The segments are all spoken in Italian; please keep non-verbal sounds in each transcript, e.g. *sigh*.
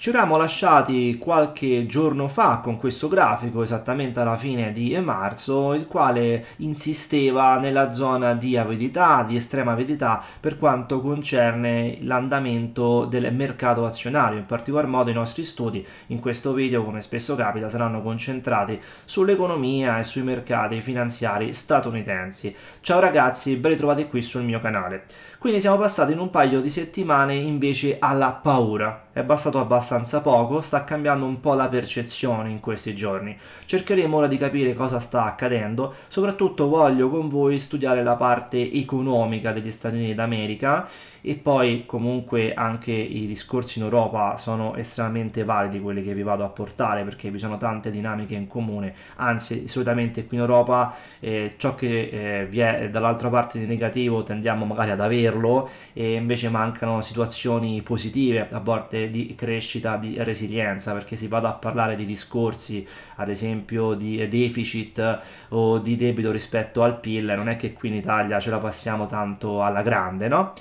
Ci eravamo lasciati qualche giorno fa con questo grafico, esattamente alla fine di marzo, il quale insisteva nella zona di avidità, di estrema avidità, per quanto concerne l'andamento del mercato azionario. In particolar modo i nostri studi in questo video, come spesso capita, saranno concentrati sull'economia e sui mercati finanziari statunitensi. Ciao ragazzi, ben ritrovati qui sul mio canale. Quindi siamo passati in un paio di settimane invece alla paura. È bastato abbastanza poco, sta cambiando un po' la percezione in questi giorni. Cercheremo ora di capire cosa sta accadendo, soprattutto voglio con voi studiare la parte economica degli Stati Uniti d'America e poi comunque anche i discorsi in Europa sono estremamente validi quelli che vi vado a portare perché vi sono tante dinamiche in comune, anzi solitamente qui in Europa eh, ciò che eh, vi è dall'altra parte di negativo tendiamo magari ad averlo e invece mancano situazioni positive a volte di crescita, di resilienza perché si vada a parlare di discorsi ad esempio di deficit o di debito rispetto al PIL, non è che qui in Italia ce la passiamo tanto alla grande, no?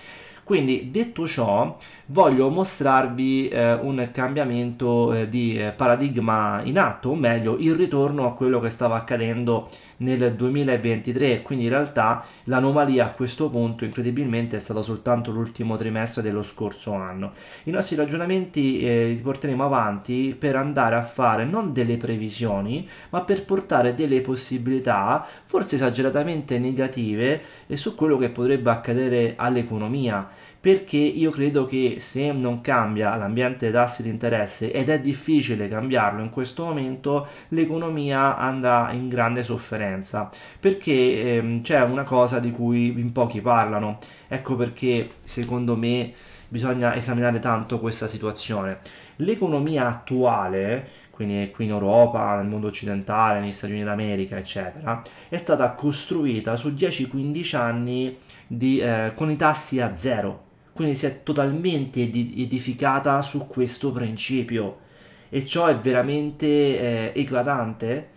Quindi detto ciò, voglio mostrarvi eh, un cambiamento eh, di eh, paradigma in atto, o meglio il ritorno a quello che stava accadendo nel 2023 quindi in realtà l'anomalia a questo punto incredibilmente è stata soltanto l'ultimo trimestre dello scorso anno. I nostri ragionamenti eh, li porteremo avanti per andare a fare non delle previsioni ma per portare delle possibilità forse esageratamente negative eh, su quello che potrebbe accadere all'economia perché io credo che se non cambia l'ambiente tassi di interesse ed è difficile cambiarlo in questo momento, l'economia andrà in grande sofferenza perché ehm, c'è una cosa di cui in pochi parlano. Ecco perché secondo me bisogna esaminare tanto questa situazione. L'economia attuale quindi qui in Europa, nel mondo occidentale, negli Stati Uniti d'America, eccetera, è stata costruita su 10-15 anni di, eh, con i tassi a zero, quindi si è totalmente edificata su questo principio e ciò è veramente eh, eclatante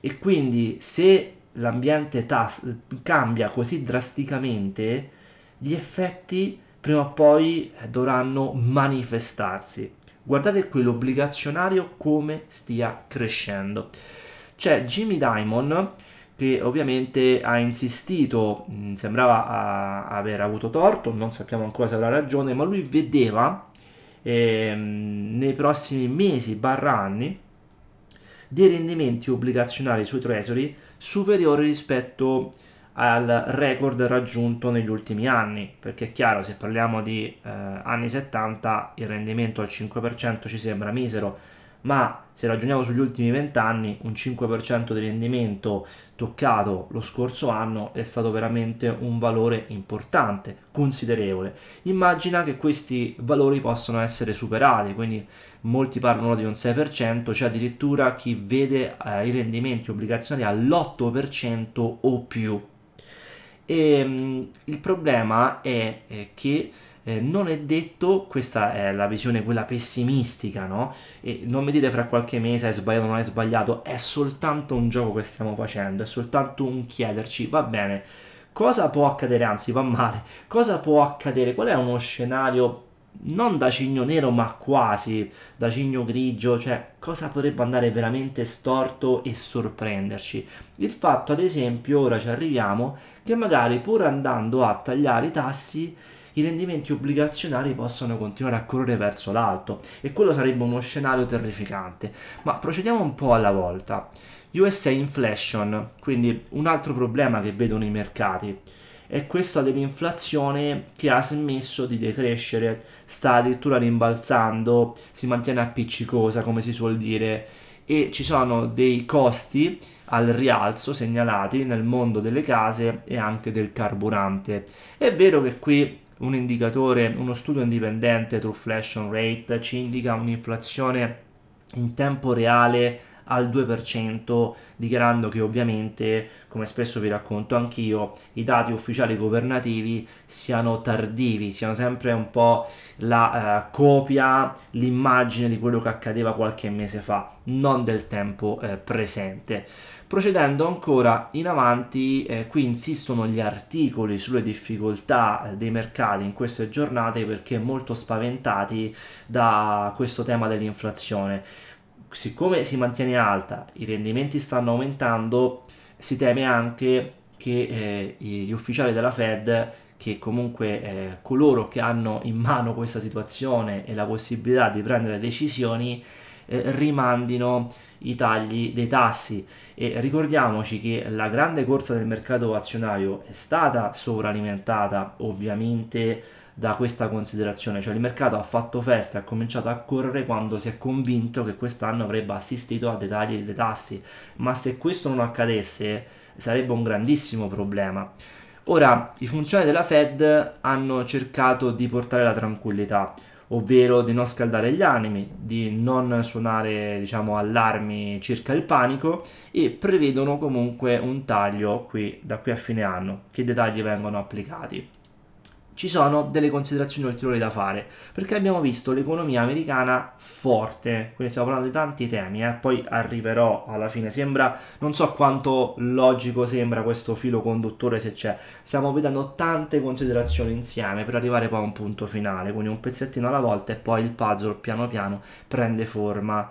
e quindi se l'ambiente cambia così drasticamente gli effetti prima o poi eh, dovranno manifestarsi guardate qui l'obbligazionario come stia crescendo cioè Jimmy Diamond che ovviamente ha insistito, sembrava a, aver avuto torto, non sappiamo ancora se avrà ragione, ma lui vedeva ehm, nei prossimi mesi, barra anni, dei rendimenti obbligazionari sui treasury superiori rispetto al record raggiunto negli ultimi anni, perché è chiaro, se parliamo di eh, anni 70, il rendimento al 5% ci sembra misero, ma se ragioniamo sugli ultimi vent'anni, un 5% di rendimento toccato lo scorso anno è stato veramente un valore importante, considerevole. Immagina che questi valori possano essere superati, quindi molti parlano di un 6%, c'è cioè addirittura chi vede eh, i rendimenti obbligazionari all'8% o più. E, ehm, mh, il problema è eh, che eh, non è detto, questa è la visione quella pessimistica, no? E non mi dite fra qualche mese hai sbagliato o non hai sbagliato, è soltanto un gioco che stiamo facendo, è soltanto un chiederci, va bene, cosa può accadere, anzi va male, cosa può accadere, qual è uno scenario non da cigno nero ma quasi da cigno grigio, cioè cosa potrebbe andare veramente storto e sorprenderci. Il fatto ad esempio, ora ci arriviamo, che magari pur andando a tagliare i tassi i rendimenti obbligazionari possono continuare a correre verso l'alto e quello sarebbe uno scenario terrificante. Ma procediamo un po' alla volta. USA inflation, quindi un altro problema che vedono i mercati, è questo dell'inflazione che ha smesso di decrescere, sta addirittura rimbalzando, si mantiene appiccicosa come si suol dire e ci sono dei costi al rialzo segnalati nel mondo delle case e anche del carburante. È vero che qui un indicatore, uno studio indipendente True Trueflation Rate ci indica un'inflazione in tempo reale al 2%, dichiarando che ovviamente, come spesso vi racconto anch'io, i dati ufficiali governativi siano tardivi, siano sempre un po' la eh, copia, l'immagine di quello che accadeva qualche mese fa, non del tempo eh, presente. Procedendo ancora in avanti, eh, qui insistono gli articoli sulle difficoltà eh, dei mercati in queste giornate perché molto spaventati da questo tema dell'inflazione. Siccome si mantiene alta, i rendimenti stanno aumentando, si teme anche che eh, gli ufficiali della Fed che comunque eh, coloro che hanno in mano questa situazione e la possibilità di prendere decisioni eh, rimandino i tagli dei tassi e ricordiamoci che la grande corsa del mercato azionario è stata sovralimentata ovviamente da questa considerazione, cioè il mercato ha fatto festa, ha cominciato a correre quando si è convinto che quest'anno avrebbe assistito a dei tagli dei tassi, ma se questo non accadesse sarebbe un grandissimo problema. Ora, i funzionari della Fed hanno cercato di portare la tranquillità, ovvero di non scaldare gli animi, di non suonare diciamo, allarmi circa il panico e prevedono comunque un taglio qui, da qui a fine anno, che i dettagli vengono applicati ci sono delle considerazioni ulteriori da fare, perché abbiamo visto l'economia americana forte, quindi stiamo parlando di tanti temi, eh? poi arriverò alla fine, sembra, non so quanto logico sembra questo filo conduttore se c'è, stiamo vedendo tante considerazioni insieme per arrivare poi a un punto finale, quindi un pezzettino alla volta e poi il puzzle piano piano prende forma.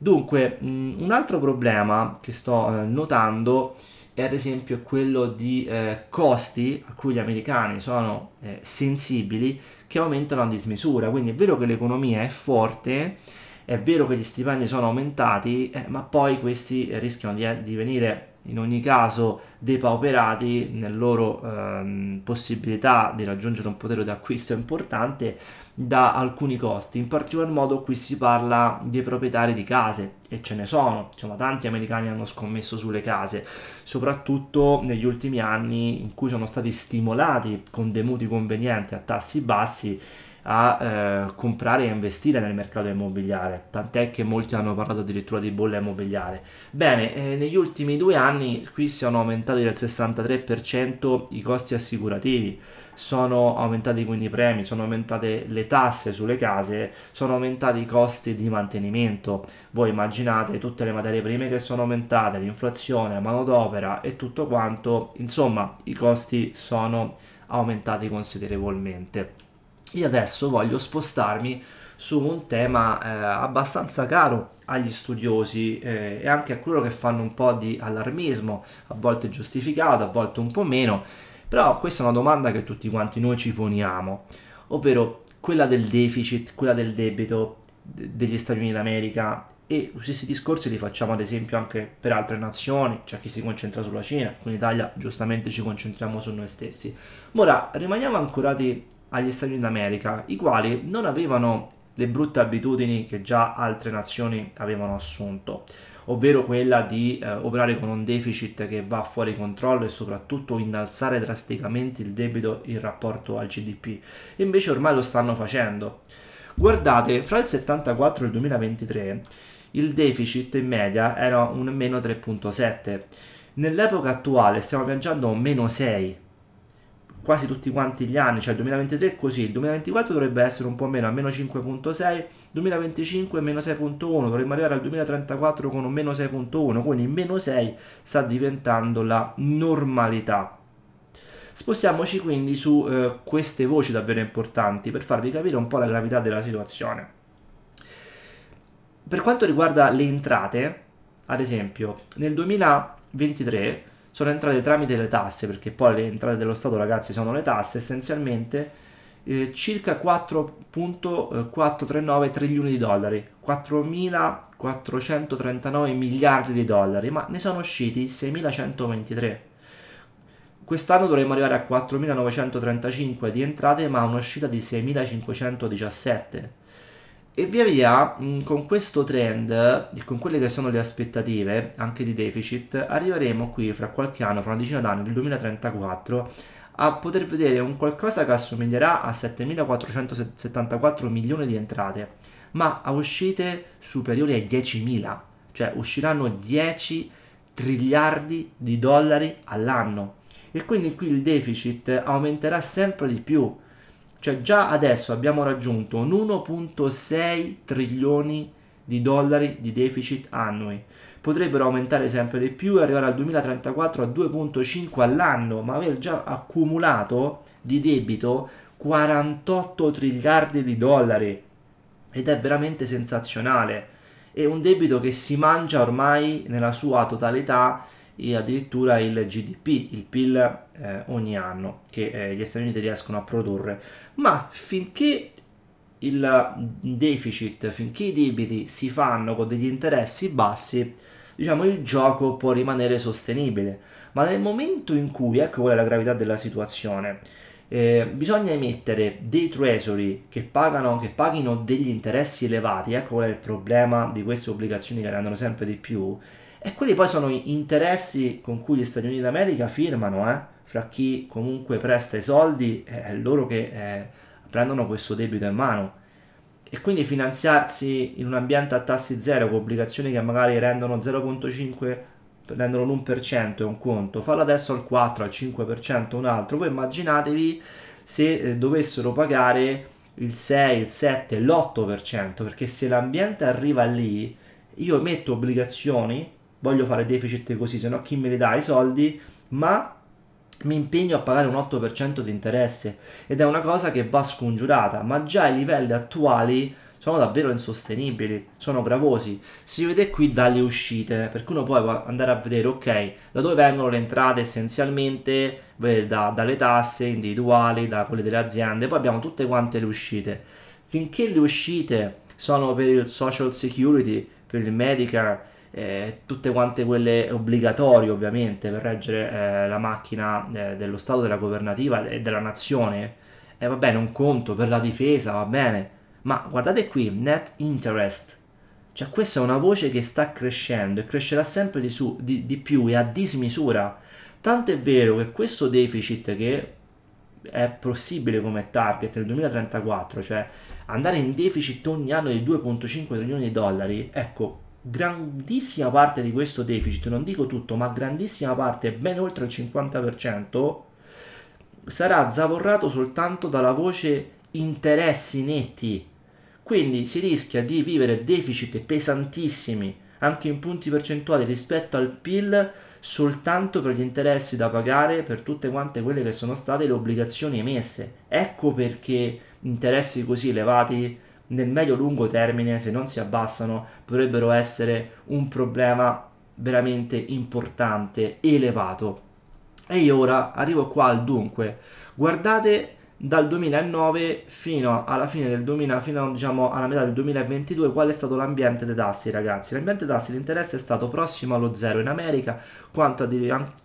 Dunque, un altro problema che sto eh, notando è è ad esempio quello di eh, costi a cui gli americani sono eh, sensibili che aumentano a dismisura. Quindi è vero che l'economia è forte, è vero che gli stipendi sono aumentati, eh, ma poi questi rischiano di eh, venire in ogni caso depauperati nel loro ehm, possibilità di raggiungere un potere d'acquisto importante da alcuni costi, in particolar modo qui si parla dei proprietari di case e ce ne sono, insomma tanti americani hanno scommesso sulle case, soprattutto negli ultimi anni in cui sono stati stimolati con dei mutui convenienti a tassi bassi a eh, comprare e investire nel mercato immobiliare, tant'è che molti hanno parlato addirittura di bolla immobiliare. Bene, eh, negli ultimi due anni qui sono aumentati del 63% i costi assicurativi, sono aumentati quindi i premi, sono aumentate le tasse sulle case, sono aumentati i costi di mantenimento. Voi immaginate tutte le materie prime che sono aumentate, l'inflazione, la manodopera e tutto quanto, insomma i costi sono aumentati considerevolmente. Io adesso voglio spostarmi su un tema eh, abbastanza caro agli studiosi eh, e anche a coloro che fanno un po' di allarmismo, a volte giustificato, a volte un po' meno, però questa è una domanda che tutti quanti noi ci poniamo, ovvero quella del deficit, quella del debito degli Stati Uniti d'America e gli stessi discorsi li facciamo ad esempio anche per altre nazioni, c'è cioè chi si concentra sulla Cina, con l'Italia giustamente ci concentriamo su noi stessi. Ora rimaniamo ancorati agli Stati Uniti d'America, i quali non avevano le brutte abitudini che già altre nazioni avevano assunto, ovvero quella di eh, operare con un deficit che va fuori controllo e soprattutto innalzare drasticamente il debito in rapporto al GDP. E Invece ormai lo stanno facendo. Guardate, fra il 74 e il 2023 il deficit in media era un meno 3.7. Nell'epoca attuale stiamo viaggiando a meno 6 quasi tutti quanti gli anni, cioè il 2023 è così, il 2024 dovrebbe essere un po' meno, a meno 5.6, 2025 meno 6.1, dovremmo arrivare al 2034 con un meno 6.1, quindi meno 6 sta diventando la normalità. Spostiamoci quindi su eh, queste voci davvero importanti per farvi capire un po' la gravità della situazione. Per quanto riguarda le entrate, ad esempio, nel 2023 sono entrate tramite le tasse, perché poi le entrate dello Stato, ragazzi, sono le tasse essenzialmente. Eh, circa 4.439 eh, trilioni di dollari, 4.439 miliardi di dollari, ma ne sono usciti 6.123. Quest'anno dovremmo arrivare a 4.935 di entrate, ma un'uscita di 6.517 e via via mm, con questo trend e con quelle che sono le aspettative anche di deficit arriveremo qui fra qualche anno, fra una decina d'anni, nel 2034 a poter vedere un qualcosa che assomiglierà a 7.474 milioni di entrate ma a uscite superiori ai 10.000 cioè usciranno 10 triliardi di dollari all'anno e quindi qui il deficit aumenterà sempre di più cioè già adesso abbiamo raggiunto un 1.6 trilioni di dollari di deficit annui. Potrebbero aumentare sempre di più e arrivare al 2034 a 2.5 all'anno, ma aver già accumulato di debito 48 triliardi di dollari. Ed è veramente sensazionale. È un debito che si mangia ormai nella sua totalità e addirittura il GDP, il PIL eh, ogni anno che eh, gli Stati Uniti riescono a produrre, ma finché il deficit, finché i debiti si fanno con degli interessi bassi, diciamo il gioco può rimanere sostenibile, ma nel momento in cui, ecco qual è la gravità della situazione, eh, bisogna emettere dei treasury che, pagano, che paghino degli interessi elevati, ecco qual è il problema di queste obbligazioni che ne hanno sempre di più, e quelli poi sono interessi con cui gli Stati Uniti d'America firmano, eh? fra chi comunque presta i soldi è loro che eh, prendono questo debito in mano. E quindi finanziarsi in un ambiente a tassi zero con obbligazioni che magari rendono 0,5, rendono l'1% è un conto, farlo adesso al 4, al 5% un altro. Voi immaginatevi se eh, dovessero pagare il 6, il 7, l'8%, perché se l'ambiente arriva lì, io metto obbligazioni voglio fare deficit così, se no chi me li dà i soldi? Ma mi impegno a pagare un 8% di interesse ed è una cosa che va scongiurata, ma già i livelli attuali sono davvero insostenibili, sono gravosi. Si vede qui dalle uscite, per cui uno può andare a vedere, ok, da dove vengono le entrate essenzialmente, da, dalle tasse individuali, da quelle delle aziende, poi abbiamo tutte quante le uscite. Finché le uscite sono per il social security, per il Medicare, eh, tutte quante quelle obbligatorie ovviamente per reggere eh, la macchina eh, dello Stato, della governativa e della nazione, e va bene un conto per la difesa, va bene, ma guardate qui, net interest, cioè questa è una voce che sta crescendo e crescerà sempre di, su, di, di più e a dismisura, tanto è vero che questo deficit che è possibile come target nel 2034, cioè andare in deficit ogni anno di 2.5 trilioni di dollari, ecco, grandissima parte di questo deficit, non dico tutto, ma grandissima parte, ben oltre il 50%, sarà zavorrato soltanto dalla voce interessi netti. Quindi si rischia di vivere deficit pesantissimi, anche in punti percentuali rispetto al PIL, soltanto per gli interessi da pagare per tutte quante quelle che sono state le obbligazioni emesse. Ecco perché interessi così elevati nel medio-lungo termine, se non si abbassano, potrebbero essere un problema veramente importante, elevato. E io ora arrivo qua al dunque. Guardate dal 2009 fino alla fine del 2000, fino diciamo alla metà del 2022, qual è stato l'ambiente dei tassi, ragazzi? L'ambiente dei tassi di interesse è stato prossimo allo zero in America, quanto,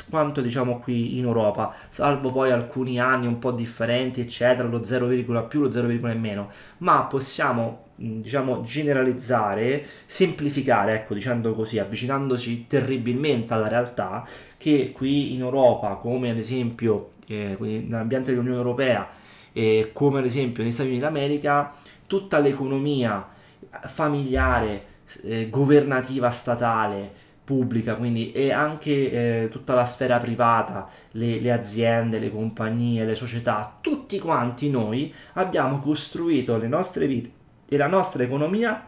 quanto diciamo qui in Europa, salvo poi alcuni anni un po' differenti, eccetera, lo 0, più, lo 0, meno, ma possiamo mhmm, diciamo generalizzare, semplificare, ecco dicendo così, avvicinandoci terribilmente alla realtà che qui in Europa, come ad esempio eh, nell'ambiente dell'Unione Europea eh, come ad esempio negli Stati Uniti d'America, tutta l'economia familiare, eh, governativa statale, pubblica, quindi e anche eh, tutta la sfera privata, le, le, aziende, le compagnie, le società, tutti quanti noi abbiamo costruito le nostre vite e la nostra economia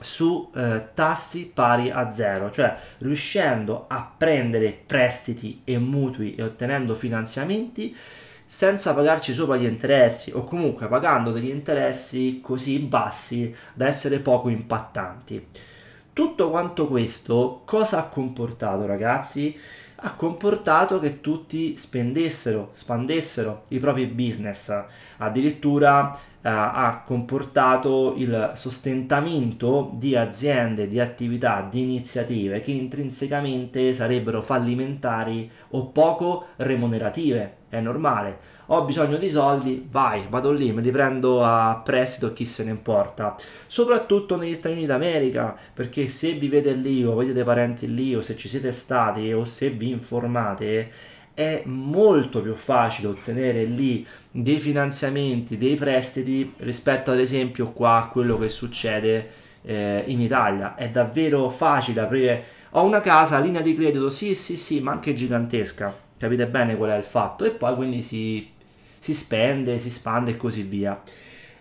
su eh, tassi pari a zero, cioè riuscendo a prendere prestiti e mutui e ottenendo finanziamenti senza pagarci sopra gli interessi o comunque pagando degli interessi così bassi da essere poco impattanti. Tutto quanto questo cosa ha comportato ragazzi? Ha comportato che tutti spendessero, spandessero i propri business, addirittura Uh, ha comportato il sostentamento di aziende, di attività, di iniziative che intrinsecamente sarebbero fallimentari o poco remunerative è normale. Ho bisogno di soldi, vai, vado lì, me li prendo a prestito, chi se ne importa. Soprattutto negli Stati Uniti d'America, perché se vivete lì o vedete parenti lì o se ci siete stati o se vi informate, è molto più facile ottenere lì dei finanziamenti, dei prestiti rispetto ad esempio qua a quello che succede eh, in Italia. È davvero facile aprire... Ho una casa, linea di credito, sì, sì, sì, ma anche gigantesca capite bene qual è il fatto, e poi quindi si, si spende, si spande e così via.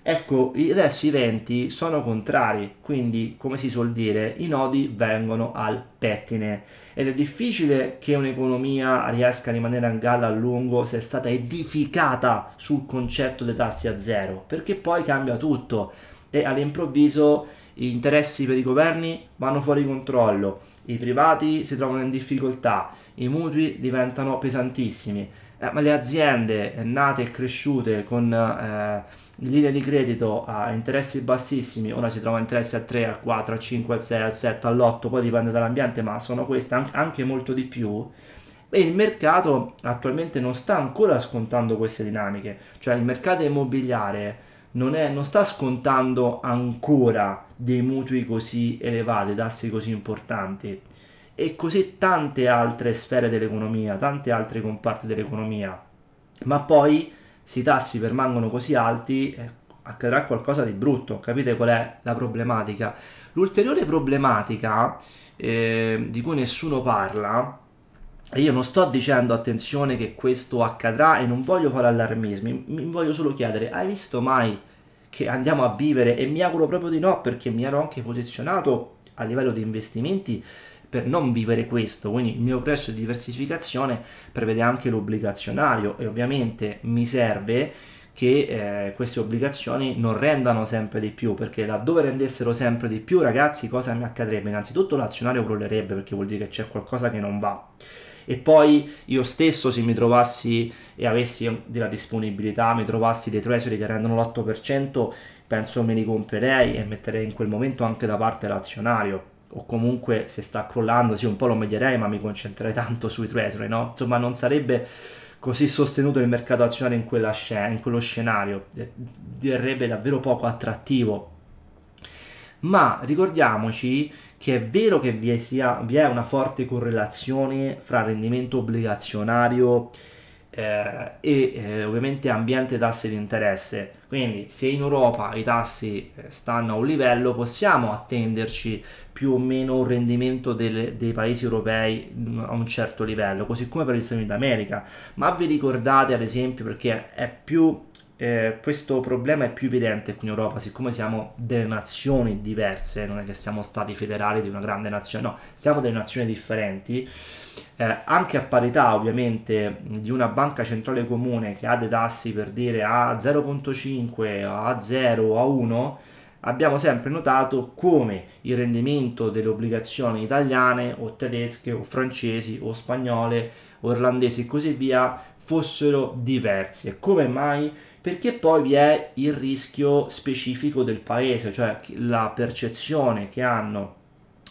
Ecco, adesso i venti sono contrari, quindi come si suol dire, i nodi vengono al pettine ed è difficile che un'economia riesca a rimanere a galla a lungo se è stata edificata sul concetto dei tassi a zero, perché poi cambia tutto e all'improvviso gli interessi per i governi vanno fuori controllo, i privati si trovano in difficoltà, i mutui diventano pesantissimi, eh, ma le aziende eh, nate e cresciute con eh, linee di credito a interessi bassissimi, ora si trovano interessi a 3, al 4, al 5, al 6, al 7, all'8, poi dipende dall'ambiente, ma sono queste anche molto di più. E il mercato attualmente non sta ancora scontando queste dinamiche, cioè il mercato immobiliare non, è, non sta scontando ancora dei mutui così elevati, tassi così importanti e così tante altre sfere dell'economia, tante altre comparti dell'economia. Ma poi se i tassi permangono così alti eh, accadrà qualcosa di brutto, capite qual è la problematica? L'ulteriore problematica eh, di cui nessuno parla io non sto dicendo attenzione che questo accadrà e non voglio fare allarmismi, mi voglio solo chiedere, hai visto mai che andiamo a vivere? E mi auguro proprio di no perché mi ero anche posizionato a livello di investimenti per non vivere questo, quindi il mio prezzo di diversificazione prevede anche l'obbligazionario e ovviamente mi serve che eh, queste obbligazioni non rendano sempre di più perché laddove rendessero sempre di più ragazzi cosa mi accadrebbe innanzitutto l'azionario crollerebbe perché vuol dire che c'è qualcosa che non va e poi io stesso se mi trovassi e avessi della disponibilità, mi trovassi dei treasury che rendono l'8%, penso me li comprerei e metterei in quel momento anche da parte l'azionario o comunque se sta crollando sì un po' lo medierei ma mi concentrerei tanto sui treasury, no? Insomma non sarebbe così sostenuto il mercato azionario in, scena, in quello scenario, eh, direbbe davvero poco attrattivo. Ma ricordiamoci che è vero che vi, sia, vi è una forte correlazione fra rendimento obbligazionario eh, e eh, ovviamente ambiente tassi di interesse. Quindi se in Europa i tassi eh, stanno a un livello possiamo attenderci più o meno un rendimento delle, dei paesi europei mm, a un certo livello, così come per gli Stati Uniti d'America. Ma vi ricordate ad esempio perché è più eh, questo problema è più evidente qui in Europa, siccome siamo delle nazioni diverse, non è che siamo stati federali di una grande nazione, no, siamo delle nazioni differenti, eh, anche a parità ovviamente di una banca centrale comune che ha dei tassi per dire a 0.5, a 0, a 1, abbiamo sempre notato come il rendimento delle obbligazioni italiane o tedesche o francesi o spagnole o irlandesi e così via fossero diverse. Come mai? perché poi vi è il rischio specifico del paese, cioè la percezione che hanno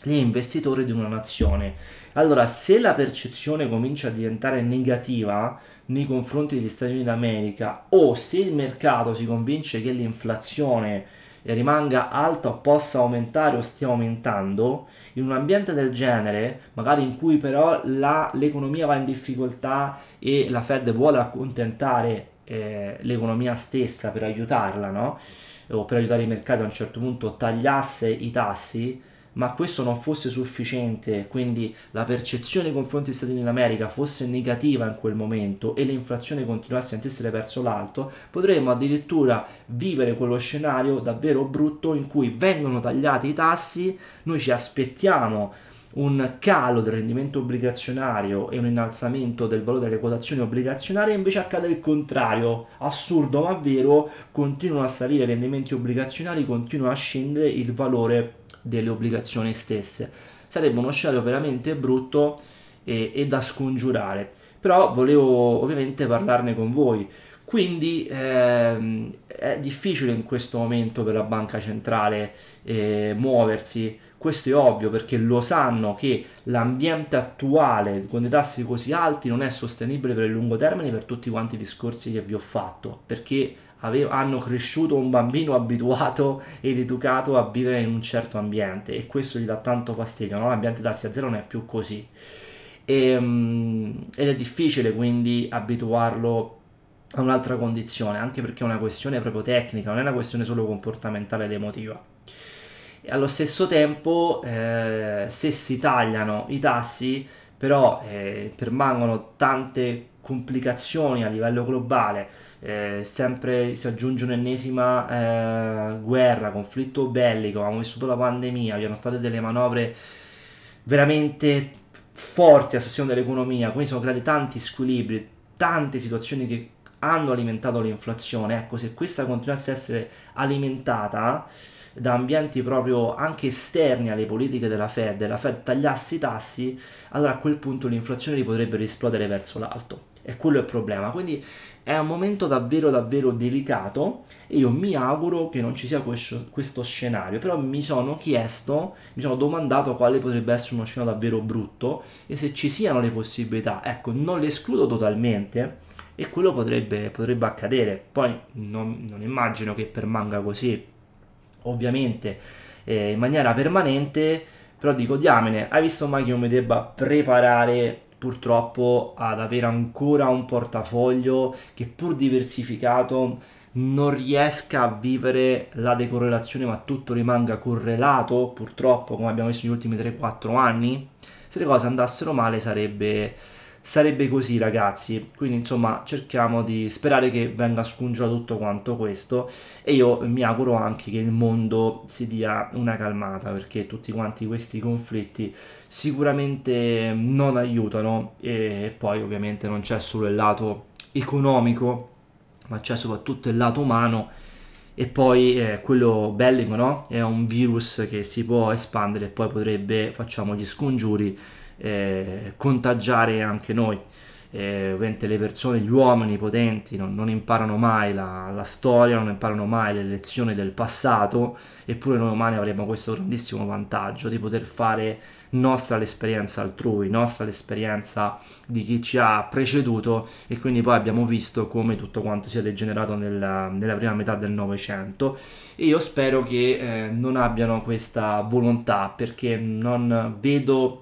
gli investitori di una nazione. Allora, se la percezione comincia a diventare negativa nei confronti degli Stati Uniti d'America o se il mercato si convince che l'inflazione rimanga alta o possa aumentare o stia aumentando, in un ambiente del genere, magari in cui però la, l'economia va in difficoltà e la Fed vuole accontentare eh, l'economia stessa per aiutarla, no? o per aiutare i mercati a un certo punto tagliasse i tassi, ma questo non fosse sufficiente, quindi la percezione nei confronti degli Stati Uniti d'America fosse negativa in quel momento e l'inflazione continuasse a essere verso l'alto, potremmo addirittura vivere quello scenario davvero brutto in cui vengono tagliati i tassi, noi ci aspettiamo un calo del rendimento obbligazionario e un innalzamento del valore delle quotazioni obbligazionarie, invece accade il contrario, assurdo ma vero, continuano a salire i rendimenti obbligazionari, continua a scendere il valore delle obbligazioni stesse. Sarebbe uno scenario veramente brutto e, e da scongiurare, però volevo ovviamente parlarne con voi. Quindi ehm, è difficile in questo momento per la banca centrale eh, muoversi, questo è ovvio perché lo sanno che l'ambiente attuale con dei tassi così alti non è sostenibile per il lungo termine per tutti quanti i discorsi che vi ho fatto, perché ave- hanno cresciuto un bambino *laughs* abituato ed educato a vivere in un certo ambiente e questo gli dà tanto fastidio, no? l'ambiente tassi a zero non è più così. E, ehm, ed è difficile quindi abituarlo a un'altra condizione, anche perché è una questione proprio tecnica, non è una questione solo comportamentale ed emotiva e allo stesso tempo eh, se si tagliano i tassi però eh, permangono tante complicazioni a livello globale eh, sempre si aggiunge un'ennesima eh, guerra, conflitto bellico abbiamo vissuto la pandemia, vi erano state delle manovre veramente forti a sostegno dell'economia quindi sono creati tanti squilibri tante situazioni che hanno alimentato l'inflazione ecco se questa continuasse a essere alimentata da ambienti proprio anche esterni alle politiche della Fed la Fed tagliasse i tassi, allora a quel punto l'inflazione li potrebbe esplodere verso l'alto. E quello è il problema. Quindi è un momento davvero davvero delicato e io mi auguro che non ci sia questo, questo scenario. Però mi sono chiesto, mi sono domandato quale potrebbe essere uno scenario davvero brutto e se ci siano le possibilità. Ecco, non le escludo totalmente e quello potrebbe, potrebbe accadere. Poi non, non immagino che permanga così ovviamente eh, in maniera permanente, però dico diamine, hai visto mai che io mi debba preparare purtroppo ad avere ancora un portafoglio che pur diversificato non riesca a vivere la decorrelazione ma tutto rimanga correlato purtroppo come abbiamo visto negli ultimi 3-4 anni se le cose andassero male sarebbe sarebbe così ragazzi quindi insomma cerchiamo di sperare che venga scongiurato tutto quanto questo e io mi auguro anche che il mondo si dia una calmata perché tutti quanti questi conflitti sicuramente non aiutano e poi ovviamente non c'è solo il lato economico ma c'è soprattutto il lato umano e poi eh, quello bellico no? è un virus che si può espandere e poi potrebbe facciamo gli scongiuri eh, contagiare anche noi. Eh, ovviamente le persone, gli uomini potenti non, non imparano mai la, la, storia, non imparano mai le lezioni del passato, eppure noi umani avremo questo grandissimo vantaggio di poter fare nostra l'esperienza altrui, nostra l'esperienza di chi ci ha preceduto e quindi poi abbiamo visto come tutto quanto sia degenerato nella, nella prima metà del Novecento e io spero che eh, non abbiano questa volontà perché non vedo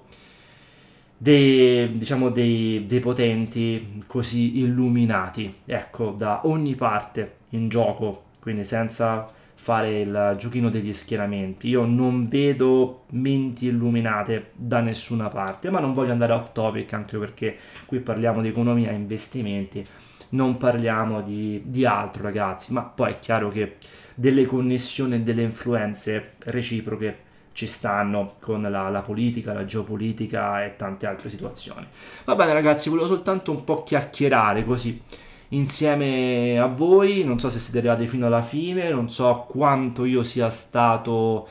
dei, diciamo, dei, dei potenti così illuminati, ecco, da ogni parte in gioco, quindi senza fare il giochino degli schieramenti. Io non vedo menti illuminate da nessuna parte, ma non voglio andare off topic anche perché qui parliamo di economia e investimenti, non parliamo di, di altro ragazzi, ma poi è chiaro che delle connessioni e delle influenze reciproche ci stanno con la, la, politica, la geopolitica e tante altre situazioni. Va bene ragazzi, volevo soltanto un po' chiacchierare così insieme a voi, non so se siete arrivati fino alla fine, non so quanto io sia stato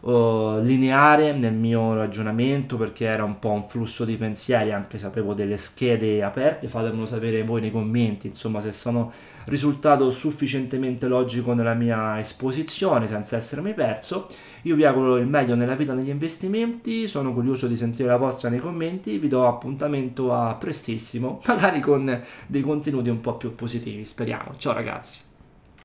uh, lineare nel mio ragionamento perché era un po' un flusso di pensieri, anche se avevo delle schede aperte, fatemelo sapere voi nei commenti, insomma se sono risultato sufficientemente logico nella mia esposizione senza essermi perso io vi auguro il meglio nella vita negli investimenti, sono curioso di sentire la vostra nei commenti, vi do appuntamento a prestissimo, *laughs* magari con dei contenuti un po' più positivi, speriamo. Ciao ragazzi!